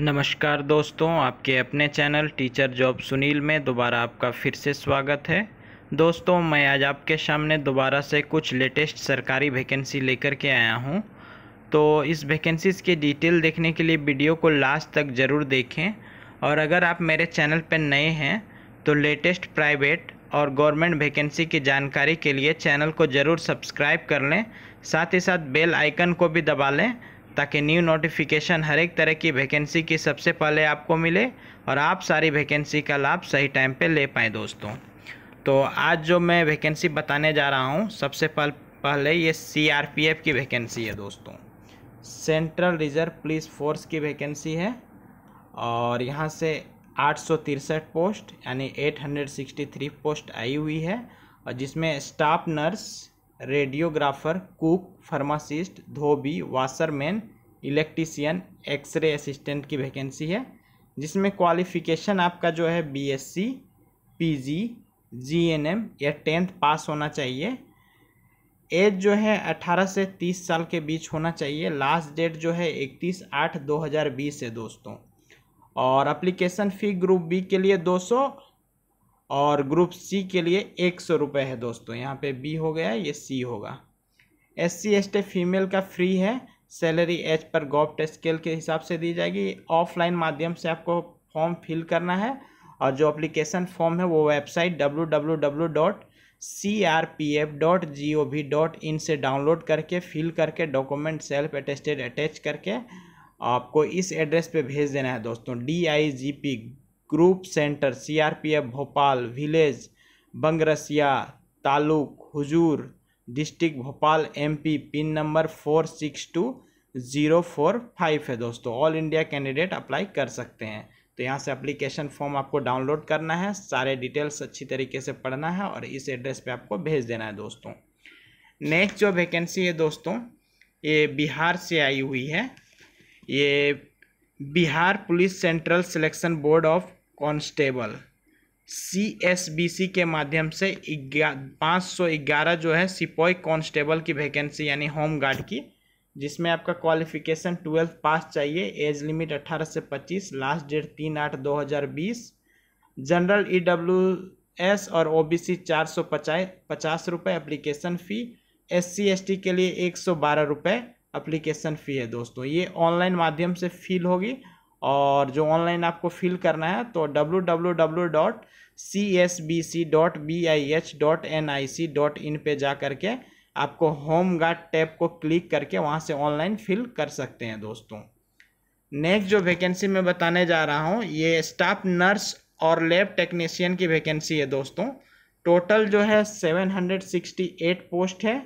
नमस्कार दोस्तों आपके अपने चैनल टीचर जॉब सुनील में दोबारा आपका फिर से स्वागत है दोस्तों मैं आज आपके सामने दोबारा से कुछ लेटेस्ट सरकारी वैकेंसी लेकर के आया हूं तो इस वैकेंसीज़ की डिटेल देखने के लिए वीडियो को लास्ट तक ज़रूर देखें और अगर आप मेरे चैनल पर नए हैं तो लेटेस्ट प्राइवेट और गवर्नमेंट वैकेंसी की जानकारी के लिए चैनल को ज़रूर सब्सक्राइब कर लें साथ ही साथ बेल आइकन को भी दबा लें ताकि न्यू नोटिफिकेशन हर एक तरह की वैकेंसी की सबसे पहले आपको मिले और आप सारी वैकेंसी का लाभ सही टाइम पे ले पाएँ दोस्तों तो आज जो मैं वैकेंसी बताने जा रहा हूँ सबसे पहले ये सी की वैकेंसी है दोस्तों सेंट्रल रिजर्व पुलिस फोर्स की वैकेंसी है और यहाँ से आठ पोस्ट यानी 863 पोस्ट आई हुई है और जिसमें staff nurse radiographer cook pharmacist धोबी वाशरमैन इलेक्ट्रीशियन एक्सरे असिस्टेंट की वैकेंसी है जिसमें क्वालिफिकेशन आपका जो है बीएससी पीजी जीएनएम या टेंथ पास होना चाहिए एज जो है अठारह से तीस साल के बीच होना चाहिए लास्ट डेट जो है इकतीस आठ दो हज़ार बीस है दोस्तों और अप्लीकेशन फ़ी ग्रुप बी के लिए दो सौ और ग्रुप सी के लिए एक सौ रुपये है दोस्तों यहाँ पे बी हो गया ये सी होगा एस सी एस फीमेल का फ्री है सैलरी एज पर गॉप टेस्ट स्केल के हिसाब से दी जाएगी ऑफलाइन माध्यम से आपको फॉर्म फिल करना है और जो अप्लीकेशन फॉर्म है वो website W W dot C R P F dot G O V dot in से डाउनलोड करके फिल करके डॉक्यूमेंट सेल्फ अटेस्टेड अटैच करके आपको इस एड्रेस पे भेज देना है दोस्तों D I G P group centre C R P F Bhopal village Bangrasia taluk Huzur district Bhopal MP pin number four six two zero four five है दोस्तों ऑल इंडिया कैंडिडेट अप्लाई कर सकते हैं तो यहाँ से एप्लीकेशन फॉर्म आपको डाउनलोड करना है सारे डिटेल्स अच्छी तरीके से पढ़ना है और इस एड्रेस पे आपको भेज देना है दोस्तों नेक्स्ट जो वैकेंसी है दोस्तों ये बिहार से आई हुई है ये Bihar police central selection board of constable C S B C के माध्यम से पाँच सौ ग्यारह जो है सिपोई कांस्टेबल की वैकेंसी यानी होम गार्ड की जिसमें आपका क्वालिफिकेशन ट्वेल्थ पास चाहिए एज लिमिट अट्ठारह से पच्चीस लास्ट डेट तीन आठ दो हज़ार बीस जनरल ई डब्ल्यू एस और ओ बी सी चार सौ पचास पचास रुपये application fee S C S T के लिए एक सौ बारह रुपये अप्लीकेशन फ़ी है दोस्तों ये ऑनलाइन माध्यम से फील होगी और जो ऑनलाइन आपको फिल करना है तो W W W dot C S B C dot B I H dot N I C dot in पर जा करके आपको होम गार्ड टैब को क्लिक करके वहाँ से ऑनलाइन फिल कर सकते हैं दोस्तों नेक्स्ट जो वैकेंसी मैं बताने जा रहा हूँ ये स्टाफ नर्स और लैब टेक्नीशियन की वैकेंसी है दोस्तों टोटल जो है 768 पोस्ट है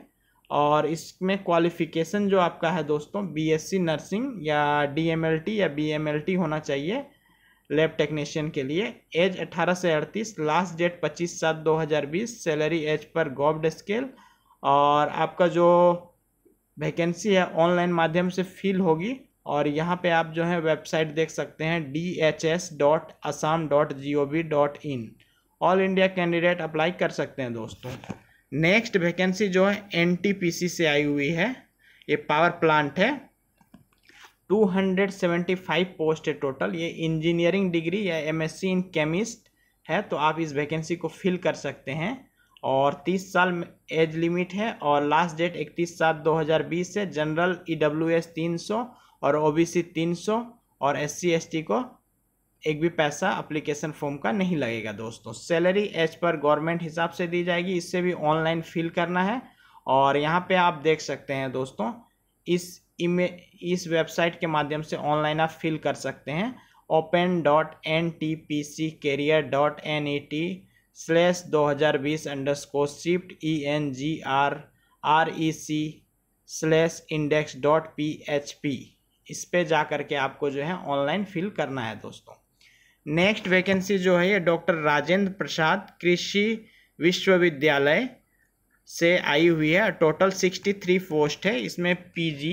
और इसमें क्वालिफ़िकेशन जो आपका है दोस्तों बीएससी नर्सिंग या डीएमएलटी या बीएमएलटी होना चाहिए लैब टेक्नीशियन के लिए एज 18 से 38 लास्ट डेट 25 सात 2020 सैलरी एज पर गॉब्ड स्केल और आपका जो वैकेंसी है ऑनलाइन माध्यम से फिल होगी और यहाँ पे आप जो है वेबसाइट देख सकते हैं D H S dot Assam dot G O V dot in all India candidate apply कर सकते हैं दोस्तों नेक्स्ट वैकेंसी जो है एनटीपीसी से आई हुई है ये पावर प्लांट है 275 पोस्ट है टोटल ये इंजीनियरिंग डिग्री या एमएससी इन केमिस्ट है तो आप इस वैकेंसी को फिल कर सकते हैं और 30 साल एज लिमिट है और लास्ट डेट 31 सात 2020 है जनरल ई डब्ल्यू एस तीन और ओ बी सी तीन और एस सी एस टी को एक भी पैसा अप्लीकेशन फॉर्म का नहीं लगेगा दोस्तों सैलरी एज पर गवर्नमेंट हिसाब से दी जाएगी इससे भी ऑनलाइन फिल करना है और यहाँ पे आप देख सकते हैं दोस्तों इस इमे इस वेबसाइट के माध्यम से ऑनलाइन आप फिल कर सकते हैं open dot N T P C career dot N E T slash दो हज़ार बीस underscore shift E N G R R E C slash index dot P H P इस पर जा करके आपको जो है ऑनलाइन फिल करना है दोस्तों नेक्स्ट वैकेंसी जो है ये डॉक्टर राजेंद्र प्रसाद कृषि विश्वविद्यालय से आई हुई है टोटल सिक्सटी थ्री पोस्ट है इसमें पीजी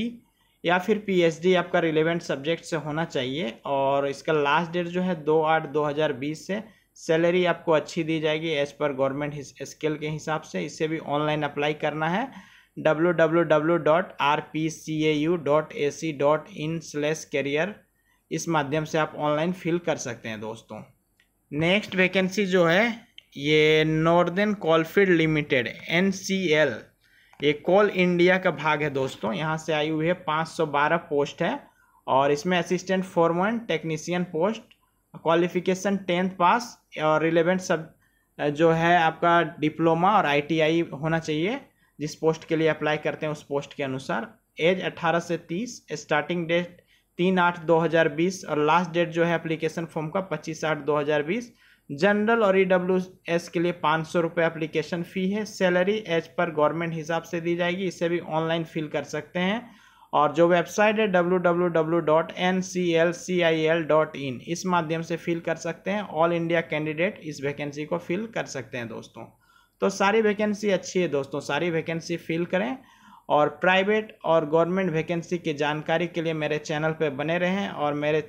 या फिर पीएचडी आपका रिलेवेंट सब्जेक्ट से होना चाहिए और इसका लास्ट डेट जो है दो आठ दो हज़ार बीस से सैलरी आपको अच्छी दी जाएगी एज पर गवर्नमेंट स्केल के हिसाब से इसे भी ऑनलाइन अप्लाई करना है W W W dot R P C A U dot A C dot in slash career इस माध्यम से आप ऑनलाइन फिल कर सकते हैं दोस्तों नेक्स्ट वैकेंसी जो है ये नॉर्दर्न कॉलफील्ड लिमिटेड एन ये कॉल इंडिया का भाग है दोस्तों यहाँ से आई हुई है 512 पोस्ट है और इसमें assistant foreman technician post qualification tenth pass और रिलेवेंट सब जो है आपका डिप्लोमा और आईटीआई होना चाहिए जिस पोस्ट के लिए अप्लाई करते हैं उस पोस्ट के अनुसार एज 18 से 30 स्टार्टिंग डेट तीन आठ दो हज़ार बीस और लास्ट डेट जो है एप्लीकेशन फॉर्म का पच्चीस आठ दो हज़ार बीस जनरल और ई डब्ल्यू एस के लिए पाँच सौ रुपये एप्लीकेशन फ़ी है सैलरी एज पर गवर्नमेंट हिसाब से दी जाएगी इसे भी ऑनलाइन फिल कर सकते हैं और जो वेबसाइट है W W W dot N C L C I L dot in इस माध्यम से फिल कर सकते हैं ऑल इंडिया कैंडिडेट इस वैकेंसी को फिल कर सकते हैं दोस्तों तो सारी वैकेंसी अच्छी है दोस्तों सारी वैकेंसी फिल करें और प्राइवेट और गवर्नमेंट वैकेंसी की जानकारी के लिए मेरे चैनल पर बने रहें और मेरे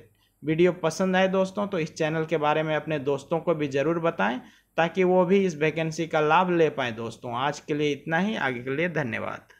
वीडियो पसंद आए दोस्तों तो इस चैनल के बारे में अपने दोस्तों को भी ज़रूर बताएं ताकि वो भी इस वैकेंसी का लाभ ले पाएँ दोस्तों आज के लिए इतना ही आगे के लिए धन्यवाद